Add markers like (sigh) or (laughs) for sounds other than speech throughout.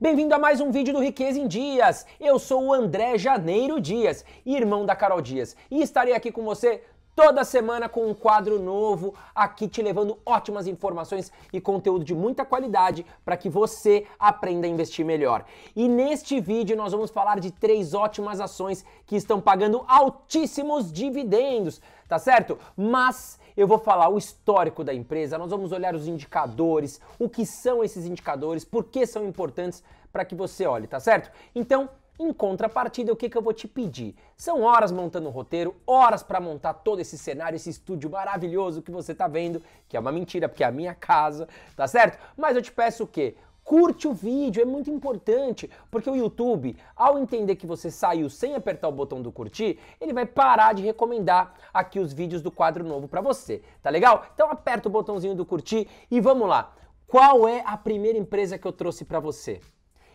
Bem-vindo a mais um vídeo do Riqueza em Dias. Eu sou o André Janeiro Dias, irmão da Carol Dias, e estarei aqui com você toda semana com um quadro novo, aqui te levando ótimas informações e conteúdo de muita qualidade para que você aprenda a investir melhor. E neste vídeo nós vamos falar de três ótimas ações que estão pagando altíssimos dividendos, tá certo? Mas eu vou falar o histórico da empresa, nós vamos olhar os indicadores, o que são esses indicadores, por que são importantes para que você olhe, tá certo? Então, em contrapartida, o que, que eu vou te pedir? São horas montando o roteiro, horas para montar todo esse cenário, esse estúdio maravilhoso que você está vendo, que é uma mentira, porque é a minha casa, tá certo? Mas eu te peço o quê? curte o vídeo, é muito importante, porque o YouTube, ao entender que você saiu sem apertar o botão do curtir, ele vai parar de recomendar aqui os vídeos do quadro novo para você, tá legal? Então aperta o botãozinho do curtir e vamos lá. Qual é a primeira empresa que eu trouxe para você?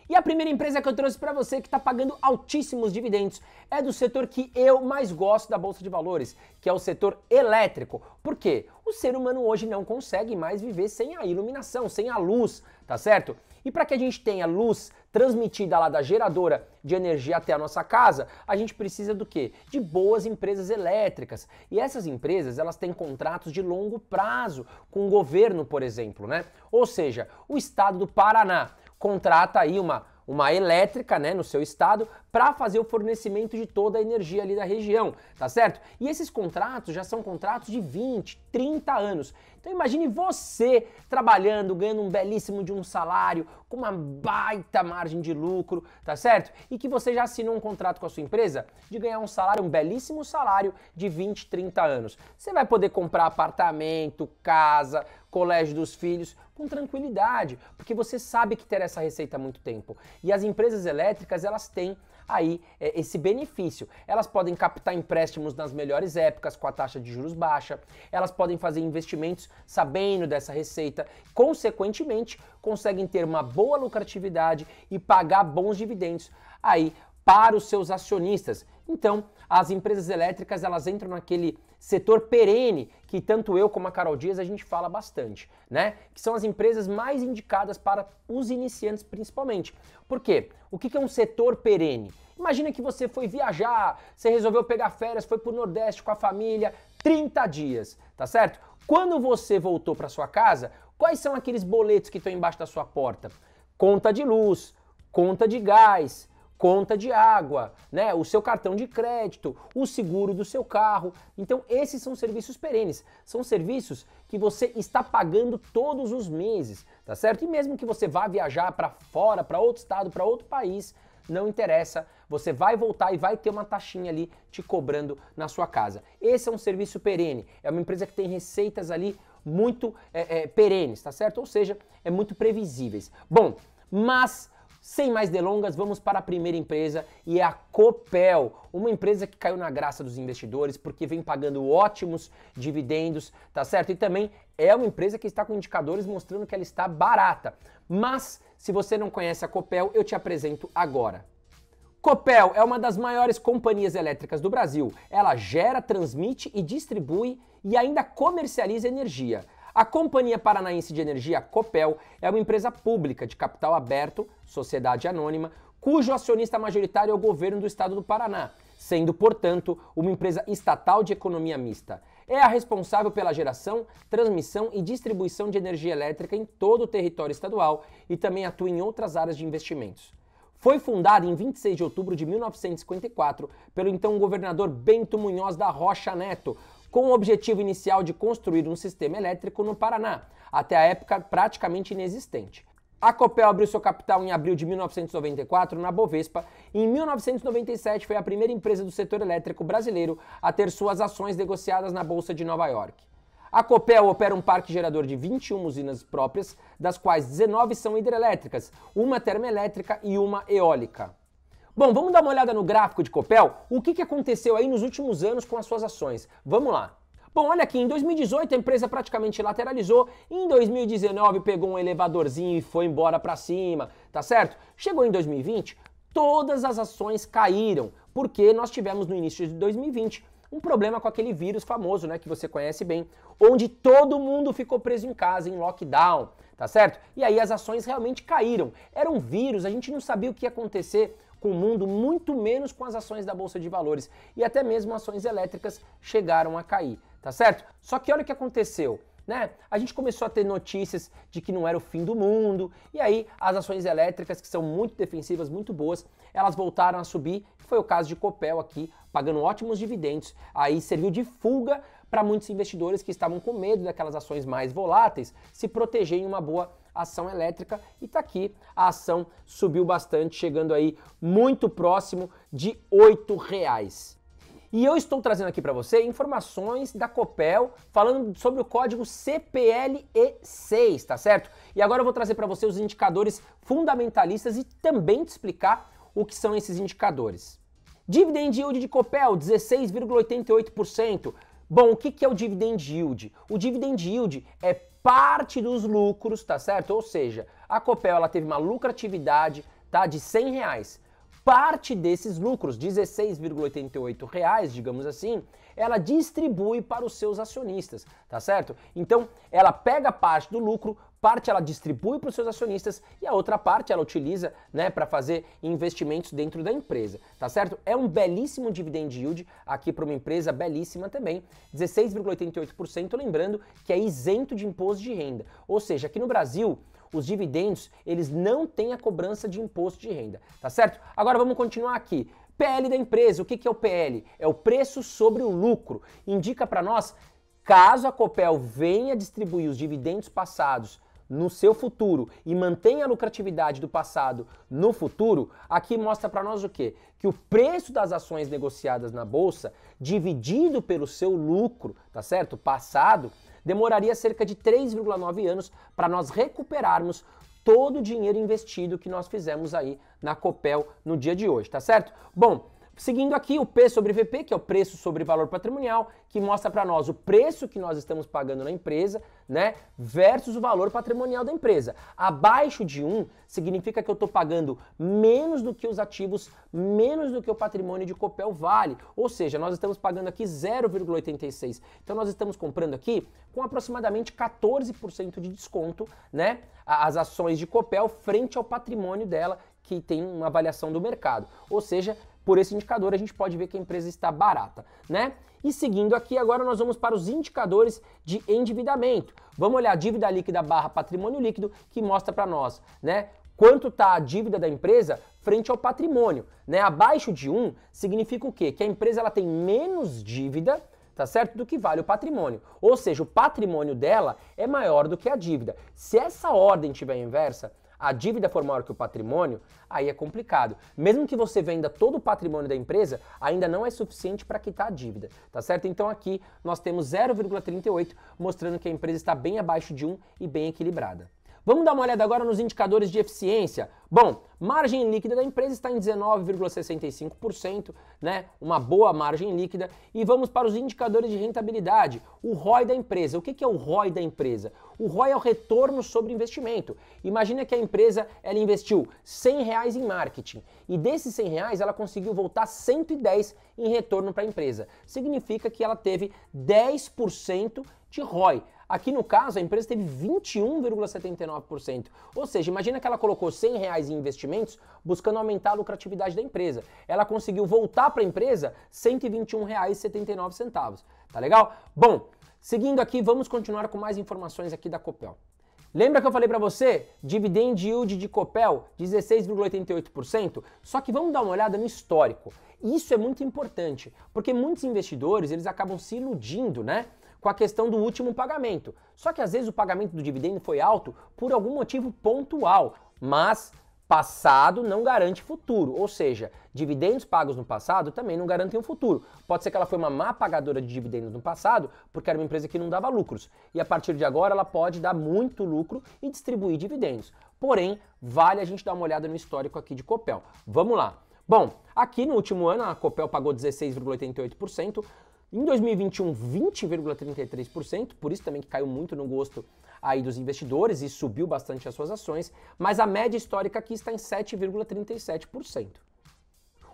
E a primeira empresa que eu trouxe para você que está pagando altíssimos dividendos é do setor que eu mais gosto da bolsa de valores, que é o setor elétrico. Por quê? O ser humano hoje não consegue mais viver sem a iluminação, sem a luz, tá certo? E para que a gente tenha luz transmitida lá da geradora de energia até a nossa casa, a gente precisa do quê? De boas empresas elétricas. E essas empresas, elas têm contratos de longo prazo com o governo, por exemplo, né? Ou seja, o estado do Paraná contrata aí uma, uma elétrica né, no seu estado para fazer o fornecimento de toda a energia ali da região, tá certo? E esses contratos já são contratos de 20, 30 anos. Então imagine você trabalhando, ganhando um belíssimo de um salário, com uma baita margem de lucro, tá certo? E que você já assinou um contrato com a sua empresa de ganhar um salário, um belíssimo salário de 20, 30 anos. Você vai poder comprar apartamento, casa, colégio dos filhos com tranquilidade, porque você sabe que terá essa receita há muito tempo. E as empresas elétricas, elas têm aí é, esse benefício. Elas podem captar empréstimos nas melhores épocas com a taxa de juros baixa, elas podem fazer investimentos sabendo dessa receita, consequentemente, conseguem ter uma boa lucratividade e pagar bons dividendos aí para os seus acionistas. Então, as empresas elétricas, elas entram naquele setor perene que tanto eu como a Carol Dias a gente fala bastante, né? Que são as empresas mais indicadas para os iniciantes principalmente. Por quê? O que é um setor perene? Imagina que você foi viajar, você resolveu pegar férias, foi para o Nordeste com a família, 30 dias, tá certo? Quando você voltou para sua casa, quais são aqueles boletos que estão embaixo da sua porta? Conta de luz, conta de gás, conta de água, né, o seu cartão de crédito, o seguro do seu carro. Então esses são serviços perenes, são serviços que você está pagando todos os meses, tá certo? E mesmo que você vá viajar para fora, para outro estado, para outro país, não interessa, você vai voltar e vai ter uma taxinha ali te cobrando na sua casa. Esse é um serviço perene, é uma empresa que tem receitas ali muito é, é, perenes, tá certo? Ou seja, é muito previsíveis. Bom, mas sem mais delongas, vamos para a primeira empresa e é a Copel, uma empresa que caiu na graça dos investidores porque vem pagando ótimos dividendos, tá certo? E também é uma empresa que está com indicadores mostrando que ela está barata. Mas se você não conhece a Copel, eu te apresento agora. Copel é uma das maiores companhias elétricas do Brasil. Ela gera, transmite e distribui e ainda comercializa energia. A Companhia Paranaense de Energia, Copel, é uma empresa pública de capital aberto, sociedade anônima, cujo acionista majoritário é o governo do estado do Paraná, sendo, portanto, uma empresa estatal de economia mista. É a responsável pela geração, transmissão e distribuição de energia elétrica em todo o território estadual e também atua em outras áreas de investimentos. Foi fundada em 26 de outubro de 1954 pelo então governador Bento Munhoz da Rocha Neto, com o objetivo inicial de construir um sistema elétrico no Paraná, até a época praticamente inexistente. A Copel abriu seu capital em abril de 1994 na Bovespa e em 1997 foi a primeira empresa do setor elétrico brasileiro a ter suas ações negociadas na Bolsa de Nova York. A Copel opera um parque gerador de 21 usinas próprias, das quais 19 são hidrelétricas, uma termoelétrica e uma eólica. Bom, vamos dar uma olhada no gráfico de Copel, o que, que aconteceu aí nos últimos anos com as suas ações. Vamos lá. Bom, olha aqui, em 2018 a empresa praticamente lateralizou, em 2019 pegou um elevadorzinho e foi embora para cima, tá certo? Chegou em 2020, todas as ações caíram, porque nós tivemos no início de 2020 um problema com aquele vírus famoso, né, que você conhece bem, onde todo mundo ficou preso em casa, em lockdown, tá certo? E aí as ações realmente caíram. Era um vírus, a gente não sabia o que ia acontecer, com o mundo, muito menos com as ações da bolsa de valores e até mesmo ações elétricas chegaram a cair, tá certo? Só que olha o que aconteceu. Né? A gente começou a ter notícias de que não era o fim do mundo, e aí as ações elétricas, que são muito defensivas, muito boas, elas voltaram a subir. Foi o caso de Copel aqui, pagando ótimos dividendos. Aí serviu de fuga para muitos investidores que estavam com medo daquelas ações mais voláteis se protegerem uma boa ação elétrica e tá aqui, a ação subiu bastante, chegando aí muito próximo de oito reais. E eu estou trazendo aqui para você informações da Copel falando sobre o código CPLE6, tá certo? E agora eu vou trazer para você os indicadores fundamentalistas e também te explicar o que são esses indicadores. Dividend yield de Copel 16,88%. Bom, o que é o dividend yield? O dividend yield é parte dos lucros, tá certo? Ou seja, a Copel ela teve uma lucratividade tá, de 100 reais. Parte desses lucros, 16,88 reais digamos assim, ela distribui para os seus acionistas, tá certo? Então, ela pega parte do lucro, parte ela distribui para os seus acionistas e a outra parte ela utiliza, né, para fazer investimentos dentro da empresa, tá certo? É um belíssimo dividend yield aqui para uma empresa belíssima também, 16,88%, lembrando que é isento de imposto de renda. Ou seja, aqui no Brasil, os dividendos, eles não têm a cobrança de imposto de renda, tá certo? Agora vamos continuar aqui. PL da empresa, o que, que é o PL? É o preço sobre o lucro. Indica para nós, caso a Copel venha distribuir os dividendos passados no seu futuro e mantenha a lucratividade do passado no futuro, aqui mostra para nós o quê? Que o preço das ações negociadas na bolsa dividido pelo seu lucro, tá certo? Passado, demoraria cerca de 3,9 anos para nós recuperarmos todo o dinheiro investido que nós fizemos aí na Copel no dia de hoje, tá certo? Bom, Seguindo aqui o P sobre VP, que é o preço sobre valor patrimonial, que mostra para nós o preço que nós estamos pagando na empresa, né, versus o valor patrimonial da empresa. Abaixo de 1 significa que eu estou pagando menos do que os ativos, menos do que o patrimônio de Copel vale. Ou seja, nós estamos pagando aqui 0,86. Então nós estamos comprando aqui com aproximadamente 14% de desconto, né, as ações de Copel frente ao patrimônio dela que tem uma avaliação do mercado. Ou seja, por esse indicador a gente pode ver que a empresa está barata, né? E seguindo aqui, agora nós vamos para os indicadores de endividamento. Vamos olhar a dívida líquida barra patrimônio líquido, que mostra para nós, né? Quanto está a dívida da empresa frente ao patrimônio, né? Abaixo de 1 um, significa o quê? Que a empresa ela tem menos dívida tá certo? Do que vale o patrimônio. Ou seja, o patrimônio dela é maior do que a dívida. Se essa ordem tiver inversa, a dívida for maior que o patrimônio, aí é complicado. Mesmo que você venda todo o patrimônio da empresa, ainda não é suficiente para quitar a dívida, tá certo? Então aqui nós temos 0,38, mostrando que a empresa está bem abaixo de 1 e bem equilibrada. Vamos dar uma olhada agora nos indicadores de eficiência. Bom, margem líquida da empresa está em 19,65%, né? Uma boa margem líquida. E vamos para os indicadores de rentabilidade. O ROI da empresa. O que é o ROI da empresa? O ROI é o retorno sobre investimento. Imagina que a empresa ela investiu 100 reais em marketing e desses 100 reais ela conseguiu voltar 110 em retorno para a empresa. Significa que ela teve 10% de ROI. Aqui no caso, a empresa teve 21,79%. Ou seja, imagina que ela colocou 100 reais em investimentos buscando aumentar a lucratividade da empresa. Ela conseguiu voltar para a empresa R$ 121,79. Tá legal? Bom, seguindo aqui, vamos continuar com mais informações aqui da Copel. Lembra que eu falei para você? Dividend yield de Copel, 16,88%? Só que vamos dar uma olhada no histórico. Isso é muito importante, porque muitos investidores, eles acabam se iludindo, né? com a questão do último pagamento. Só que às vezes o pagamento do dividendo foi alto por algum motivo pontual, mas passado não garante futuro, ou seja, dividendos pagos no passado também não garantem o futuro. Pode ser que ela foi uma má pagadora de dividendos no passado, porque era uma empresa que não dava lucros, e a partir de agora ela pode dar muito lucro e distribuir dividendos. Porém, vale a gente dar uma olhada no histórico aqui de Copel. Vamos lá. Bom, aqui no último ano a Copel pagou 16,88%, em 2021, 20,33%, por isso também que caiu muito no gosto aí dos investidores e subiu bastante as suas ações, mas a média histórica aqui está em 7,37%.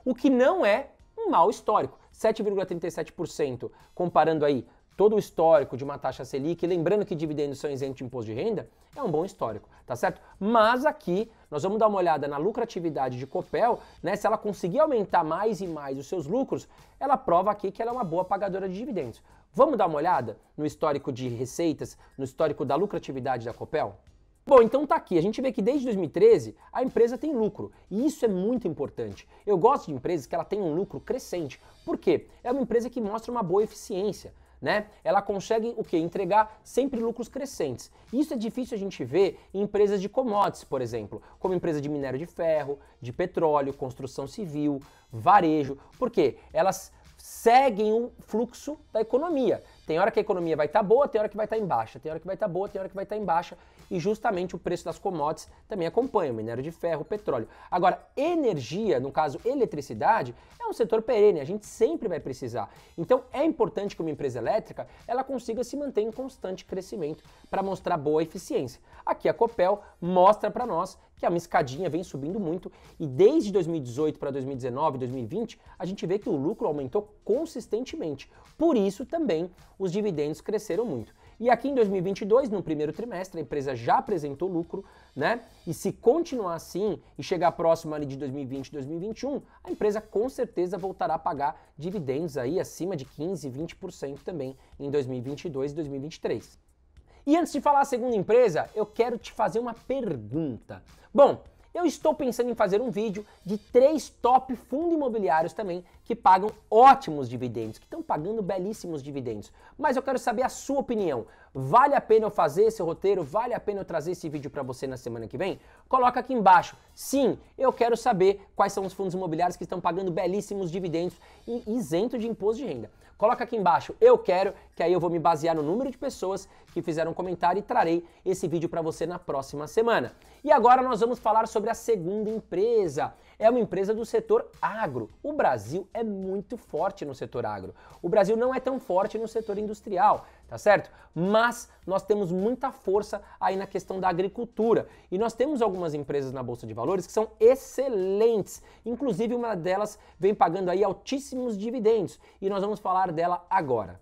O que não é um mal histórico. 7,37% comparando aí todo o histórico de uma taxa Selic, lembrando que dividendos são isentos de imposto de renda, é um bom histórico, tá certo? Mas aqui nós vamos dar uma olhada na lucratividade de Copel, né? Se ela conseguir aumentar mais e mais os seus lucros, ela prova aqui que ela é uma boa pagadora de dividendos. Vamos dar uma olhada no histórico de receitas, no histórico da lucratividade da Copel? Bom, então tá aqui. A gente vê que desde 2013 a empresa tem lucro e isso é muito importante. Eu gosto de empresas que ela tem um lucro crescente. Por quê? É uma empresa que mostra uma boa eficiência né? Ela consegue o que? Entregar sempre lucros crescentes. Isso é difícil a gente ver em empresas de commodities, por exemplo, como empresa de minério de ferro, de petróleo, construção civil, varejo. Por quê? Elas seguem o fluxo da economia. Tem hora que a economia vai estar tá boa, tem hora que vai estar tá em baixa, tem hora que vai estar tá boa, tem hora que vai estar tá em baixa e justamente o preço das commodities também acompanha, minério de ferro, petróleo. Agora, energia, no caso eletricidade, é um setor perene, a gente sempre vai precisar. Então, é importante que uma empresa elétrica ela consiga se manter em constante crescimento para mostrar boa eficiência. Aqui a Copel mostra para nós que a é uma escadinha vem subindo muito e desde 2018 para 2019, 2020, a gente vê que o lucro aumentou consistentemente. Por isso também os dividendos cresceram muito. E aqui em 2022, no primeiro trimestre, a empresa já apresentou lucro, né? E se continuar assim e chegar próximo ali de 2020, 2021, a empresa com certeza voltará a pagar dividendos aí acima de 15, 20% também em 2022 e 2023. E antes de falar a segunda empresa, eu quero te fazer uma pergunta. Bom, eu estou pensando em fazer um vídeo de três top fundos imobiliários também que pagam ótimos dividendos, que estão pagando belíssimos dividendos. Mas eu quero saber a sua opinião. Vale a pena eu fazer esse roteiro? Vale a pena eu trazer esse vídeo para você na semana que vem? Coloca aqui embaixo. Sim, eu quero saber quais são os fundos imobiliários que estão pagando belíssimos dividendos e isento de imposto de renda. Coloca aqui embaixo. Eu quero que aí eu vou me basear no número de pessoas que fizeram comentário e trarei esse vídeo para você na próxima semana. E agora nós vamos falar sobre a segunda empresa. É uma empresa do setor agro. O Brasil é muito forte no setor agro. O Brasil não é tão forte no setor industrial, tá certo? Mas nós temos muita força aí na questão da agricultura. E nós temos algumas empresas na bolsa de valores que são excelentes. Inclusive uma delas vem pagando aí altíssimos dividendos e nós vamos falar dela agora.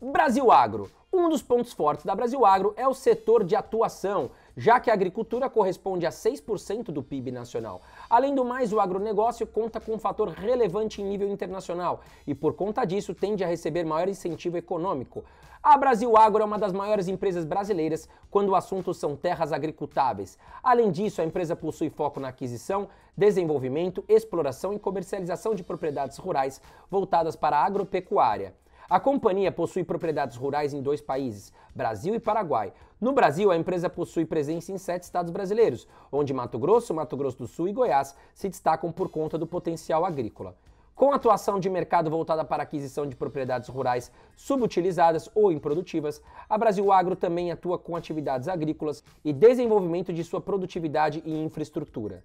Brasil Agro. Um dos pontos fortes da Brasil Agro é o setor de atuação, já que a agricultura corresponde a 6% do PIB nacional. Além do mais, o agronegócio conta com um fator relevante em nível internacional e, por conta disso, tende a receber maior incentivo econômico. A Brasil Agro é uma das maiores empresas brasileiras quando o assunto são terras agricultáveis. Além disso, a empresa possui foco na aquisição, desenvolvimento, exploração e comercialização de propriedades rurais voltadas para a agropecuária. A companhia possui propriedades rurais em dois países, Brasil e Paraguai. No Brasil, a empresa possui presença em sete estados brasileiros, onde Mato Grosso, Mato Grosso do Sul e Goiás se destacam por conta do potencial agrícola. Com atuação de mercado voltada para aquisição de propriedades rurais subutilizadas ou improdutivas, a Brasil Agro também atua com atividades agrícolas e desenvolvimento de sua produtividade e infraestrutura.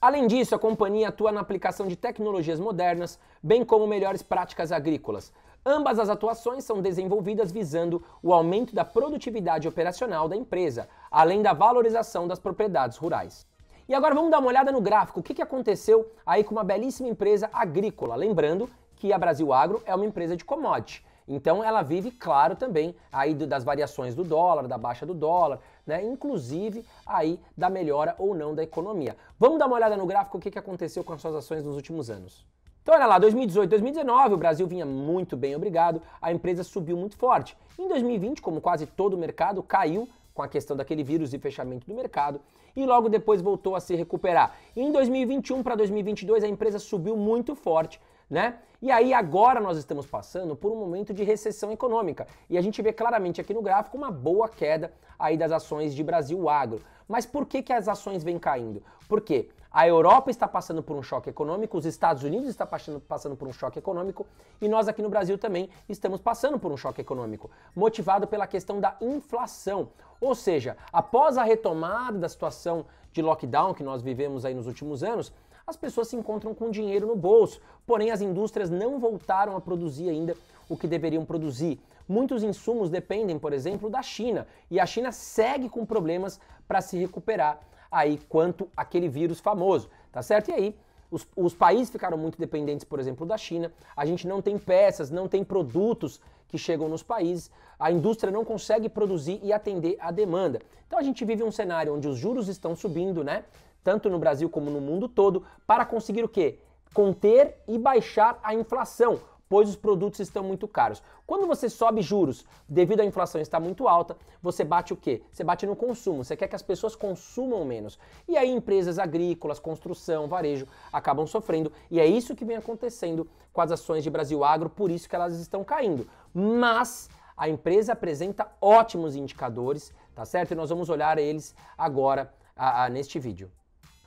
Além disso, a companhia atua na aplicação de tecnologias modernas, bem como melhores práticas agrícolas. Ambas as atuações são desenvolvidas visando o aumento da produtividade operacional da empresa, além da valorização das propriedades rurais. E agora vamos dar uma olhada no gráfico, o que, aconteceu aí com uma belíssima empresa agrícola. Lembrando que a Brasil Agro é uma empresa de commodity. Então ela vive, claro, também aí das variações do dólar, da baixa do dólar, né? Inclusive aí da melhora ou não da economia. Vamos dar uma olhada no gráfico o que aconteceu com as suas ações nos últimos anos. Então, olha lá, 2018, 2019, o Brasil vinha muito bem, obrigado, a empresa subiu muito forte. Em 2020, como quase todo o mercado, caiu com a questão daquele vírus e fechamento do mercado, e logo depois voltou a se recuperar. E em 2021 para 2022, a empresa subiu muito forte, né? E aí agora nós estamos passando por um momento de recessão econômica, e a gente vê claramente aqui no gráfico uma boa queda aí das ações de Brasil Agro. Mas por que, que as ações vêm caindo? Por quê? A Europa está passando por um choque econômico, os Estados Unidos estão passando, passando por um choque econômico e nós aqui no Brasil também estamos passando por um choque econômico, motivado pela questão da inflação. Ou seja, após a retomada da situação de lockdown que nós vivemos aí nos últimos anos, as pessoas se encontram com dinheiro no bolso, porém as indústrias não voltaram a produzir ainda o que deveriam produzir. Muitos insumos dependem, por exemplo, da China, e a China segue com problemas para se recuperar aí quanto aquele vírus famoso, tá certo? E aí os, os, países ficaram muito dependentes, por exemplo, da China. A gente não tem peças, não tem produtos que chegam nos países. A indústria não consegue produzir e atender a demanda. Então a gente vive um cenário onde os juros estão subindo, né? Tanto no Brasil como no mundo todo, para conseguir o quê? Conter e baixar a inflação pois os produtos estão muito caros. Quando você sobe juros devido à inflação estar muito alta, você bate o quê? Você bate no consumo. Você quer que as pessoas consumam menos. E aí empresas agrícolas, construção, varejo acabam sofrendo. E é isso que vem acontecendo com as ações de Brasil Agro, por isso que elas estão caindo. Mas a empresa apresenta ótimos indicadores, tá certo? E nós vamos olhar eles agora a, a, neste vídeo.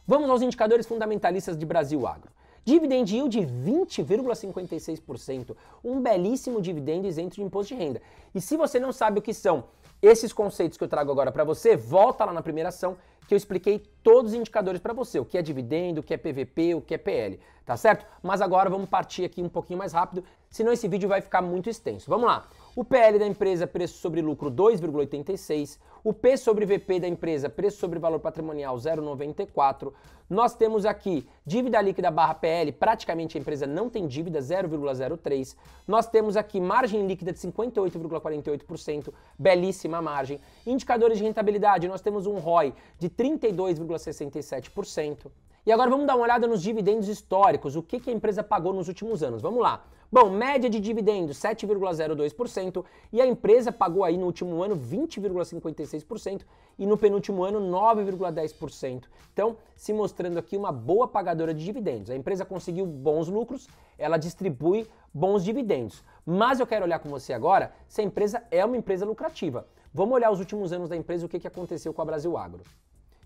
Vamos aos indicadores fundamentalistas de Brasil Agro. Dividend yield de 20,56%, um belíssimo dividendo isento de imposto de renda. E se você não sabe o que são esses conceitos que eu trago agora para você, volta lá na primeira ação que eu expliquei todos os indicadores para você, o que é dividendo, o que é PVP, o que é PL, tá certo? Mas agora vamos partir aqui um pouquinho mais rápido, senão esse vídeo vai ficar muito extenso. Vamos lá. O PL da empresa, preço sobre lucro 2,86. O P sobre VP da empresa, preço sobre valor patrimonial 0,94. Nós temos aqui dívida líquida barra PL, praticamente a empresa não tem dívida, 0,03. Nós temos aqui margem líquida de 58,48%, belíssima margem. Indicadores de rentabilidade, nós temos um ROI de 32,67%. E agora vamos dar uma olhada nos dividendos históricos, o que, que a empresa pagou nos últimos anos. Vamos lá. Bom, média de dividendos 7,02% e a empresa pagou aí no último ano 20,56% e no penúltimo ano 9,10%. Então, se mostrando aqui uma boa pagadora de dividendos. A empresa conseguiu bons lucros, ela distribui bons dividendos. Mas eu quero olhar com você agora se a empresa é uma empresa lucrativa. Vamos olhar os últimos anos da empresa, o que aconteceu com a Brasil Agro.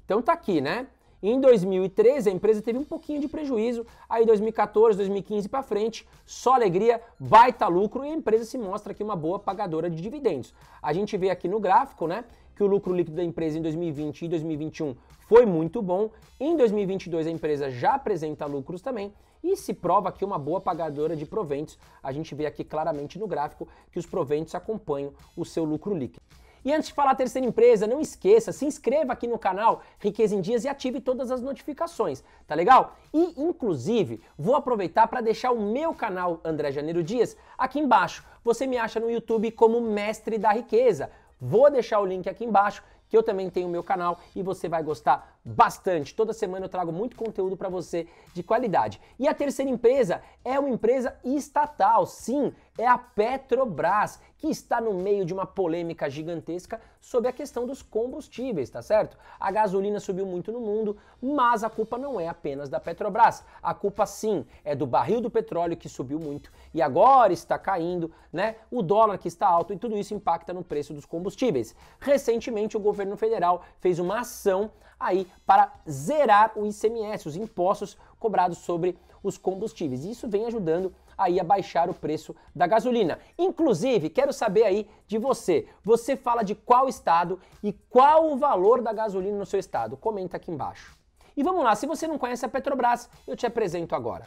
Então tá aqui, né? Em 2013, a empresa teve um pouquinho de prejuízo, aí 2014, 2015 para frente, só alegria, baita lucro e a empresa se mostra aqui uma boa pagadora de dividendos. A gente vê aqui no gráfico, né, que o lucro líquido da empresa em 2020 e 2021 foi muito bom. Em 2022 a empresa já apresenta lucros também e se prova aqui uma boa pagadora de proventos. A gente vê aqui claramente no gráfico que os proventos acompanham o seu lucro líquido. E antes de falar a terceira empresa, não esqueça, se inscreva aqui no canal Riqueza em Dias e ative todas as notificações, tá legal? E inclusive, vou aproveitar para deixar o meu canal André Janeiro Dias aqui embaixo. Você me acha no YouTube como Mestre da Riqueza. Vou deixar o link aqui embaixo que eu também tenho o meu canal e você vai gostar bastante. Toda semana eu trago muito conteúdo para você de qualidade. E a terceira empresa é uma empresa estatal, sim é a Petrobras, que está no meio de uma polêmica gigantesca sobre a questão dos combustíveis, tá certo? A gasolina subiu muito no mundo, mas a culpa não é apenas da Petrobras. A culpa sim é do barril do petróleo que subiu muito e agora está caindo, né? O dólar que está alto e tudo isso impacta no preço dos combustíveis. Recentemente o governo federal fez uma ação aí para zerar o ICMS, os impostos cobrados sobre os combustíveis. E isso vem ajudando aí a baixar o preço da gasolina. Inclusive, quero saber aí de você. Você fala de qual estado e qual o valor da gasolina no seu estado? Comenta aqui embaixo. E vamos lá, se você não conhece a Petrobras, eu te apresento agora.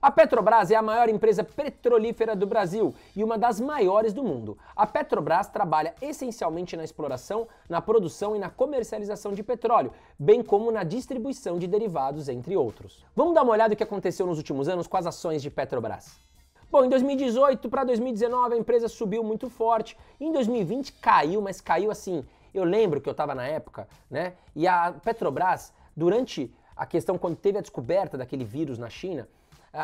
A Petrobras é a maior empresa petrolífera do Brasil e uma das maiores do mundo. A Petrobras trabalha essencialmente na exploração, na produção e na comercialização de petróleo, bem como na distribuição de derivados, entre outros. Vamos dar uma olhada no que aconteceu nos últimos anos com as ações de Petrobras. Bom, em 2018 para 2019 a empresa subiu muito forte, em 2020 caiu, mas caiu assim. Eu lembro que eu estava na época, né? E a Petrobras, durante a questão quando teve a descoberta daquele vírus na China,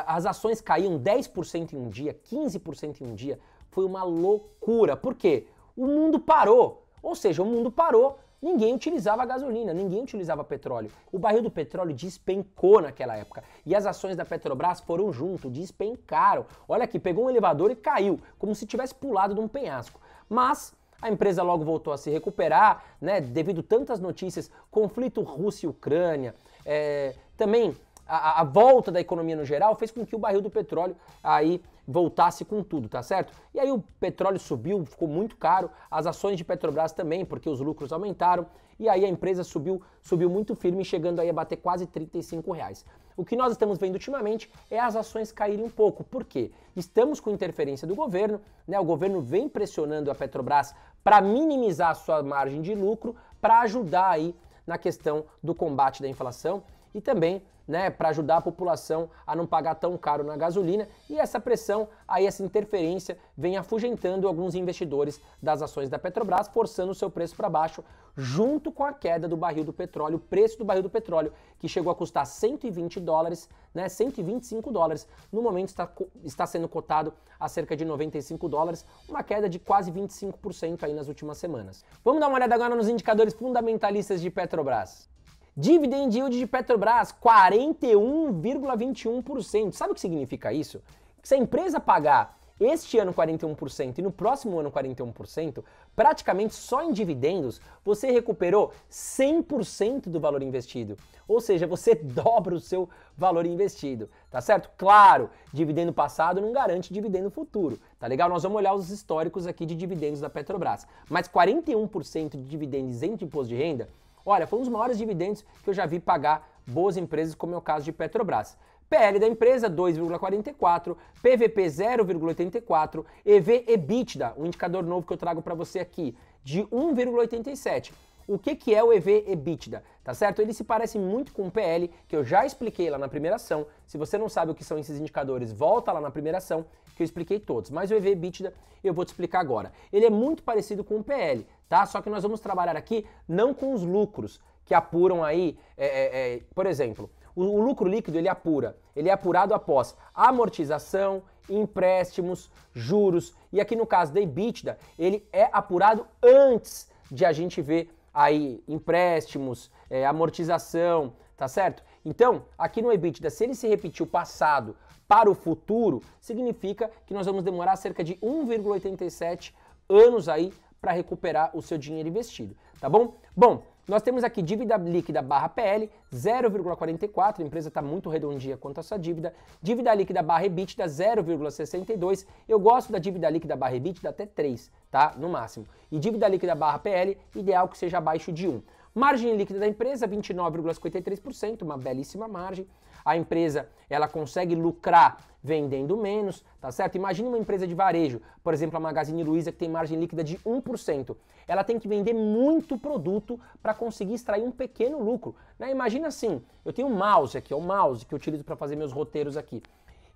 as ações caíam 10% em um dia, 15% em um dia. Foi uma loucura. Por quê? O mundo parou. Ou seja, o mundo parou, ninguém utilizava gasolina, ninguém utilizava petróleo. O barril do petróleo despencou naquela época. E as ações da Petrobras foram junto, despencaram. Olha aqui, pegou um elevador e caiu, como se tivesse pulado de um penhasco. Mas a empresa logo voltou a se recuperar, né? Devido tantas notícias, conflito Rússia Ucrânia, é, eh, também a, a, volta da economia no geral fez com que o barril do petróleo aí voltasse com tudo, tá certo? E aí o petróleo subiu, ficou muito caro, as ações de Petrobras também, porque os lucros aumentaram, e aí a empresa subiu, subiu muito firme, chegando aí a bater quase 35 reais. O que nós estamos vendo ultimamente é as ações caírem um pouco. Por quê? Estamos com interferência do governo, né? O governo vem pressionando a Petrobras para minimizar a sua margem de lucro, para ajudar aí na questão do combate da inflação e também né, para ajudar a população a não pagar tão caro na gasolina, e essa pressão, aí essa interferência vem afugentando alguns investidores das ações da Petrobras, forçando o seu preço para baixo, junto com a queda do barril do petróleo, o preço do barril do petróleo, que chegou a custar 120 dólares, né, 125 dólares, no momento está, está sendo cotado a cerca de 95 dólares, uma queda de quase 25% aí nas últimas semanas. Vamos dar uma olhada agora nos indicadores fundamentalistas de Petrobras. Dividend yield de Petrobras, 41,21%. Sabe o que significa isso? Que se a empresa pagar este ano 41% e no próximo ano 41%, praticamente só em dividendos você recuperou 100% do valor investido. Ou seja, você (laughs) dobra o seu valor investido, tá certo? Claro, dividendo passado não garante dividendo futuro, tá legal? Nós vamos olhar os históricos aqui de dividendos da Petrobras. Mas 41% de dividendos entre imposto de renda Olha, foi um dos maiores dividendos que eu já vi pagar boas empresas, como é o caso de Petrobras. PL da empresa 2,44, PVP 0,84, EV EBITDA, um indicador novo que eu trago para você aqui, de 1,87. O que, que é o EV EBITDA? Tá certo? Ele se parece muito com o PL, que eu já expliquei lá na primeira ação. Se você não sabe o que são esses indicadores, volta lá na primeira ação, que eu expliquei todos. Mas o EV EBITDA eu vou te explicar agora. Ele é muito parecido com o PL, tá? Só que nós vamos trabalhar aqui não com os lucros que apuram aí, é, é, é, por exemplo, o, o, lucro líquido ele apura, ele é apurado após amortização, empréstimos, juros e aqui no caso da EBITDA ele é apurado antes de a gente ver aí empréstimos, é, amortização, tá certo? Então, aqui no EBITDA, se ele se repetir o passado para o futuro, significa que nós vamos demorar cerca de 1,87 anos aí para recuperar o seu dinheiro investido, tá bom? Bom, nós temos aqui dívida líquida barra PL, 0,44, a empresa está muito redondinha quanto a sua dívida. Dívida líquida barra EBITDA, 0,62. Eu gosto da dívida líquida barra EBITDA até 3, tá? No máximo. E dívida líquida barra PL, ideal que seja abaixo de 1. Margem líquida da empresa, 29,53%, uma belíssima margem a empresa ela consegue lucrar vendendo menos, tá certo? Imagina uma empresa de varejo, por exemplo, a Magazine Luiza que tem margem líquida de 1%. Ela tem que vender muito produto para conseguir extrair um pequeno lucro. Né? Imagina assim, eu tenho um mouse aqui, é um mouse que eu utilizo para fazer meus roteiros aqui.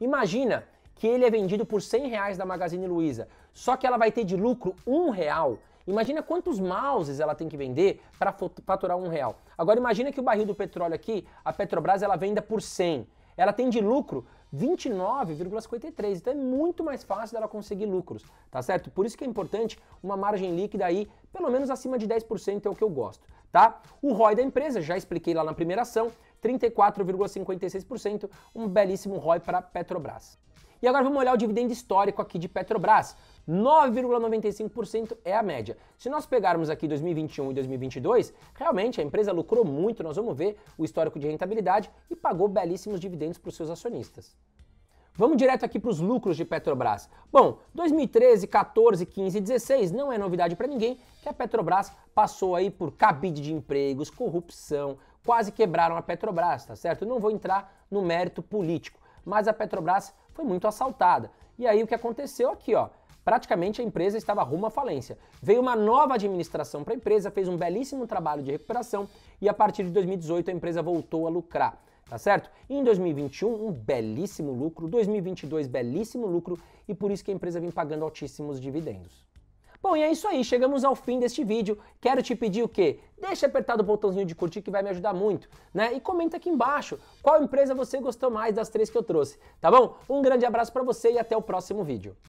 Imagina que ele é vendido por 100 reais da Magazine Luiza, só que ela vai ter de lucro um real, imagina quantos mouses ela tem que vender para faturar um real. Agora imagina que o barril do petróleo aqui, a Petrobras, ela venda por 100. Ela tem de lucro 29,53. Então é muito mais fácil dela conseguir lucros, tá certo? Por isso que é importante uma margem líquida aí, pelo menos acima de 10% é o que eu gosto, tá? O ROI da empresa, já expliquei lá na primeira ação, 34,56%, um belíssimo ROI para Petrobras. E agora vamos olhar o dividendo histórico aqui de Petrobras. 9,95% é a média. Se nós pegarmos aqui 2021 e 2022, realmente a empresa lucrou muito, nós vamos ver o histórico de rentabilidade e pagou belíssimos dividendos para os seus acionistas. Vamos direto aqui para os lucros de Petrobras. Bom, 2013, 14, 15 e 16 não é novidade para ninguém que a Petrobras passou aí por cabide de empregos, corrupção, quase quebraram a Petrobras, tá certo? Não vou entrar no mérito político, mas a Petrobras foi muito assaltada. E aí o que aconteceu aqui, ó? Praticamente a empresa estava rumo à falência. Veio uma nova administração para a empresa, fez um belíssimo trabalho de recuperação e a partir de 2018 a empresa voltou a lucrar tá certo? E em 2021, um belíssimo lucro, 2022, belíssimo lucro, e por isso que a empresa vem pagando altíssimos dividendos. Bom, e é isso aí, chegamos ao fim deste vídeo. Quero te pedir o quê? Deixa apertado o botãozinho de curtir que vai me ajudar muito, né? E comenta aqui embaixo qual empresa você gostou mais das três que eu trouxe, tá bom? Um grande abraço para você e até o próximo vídeo.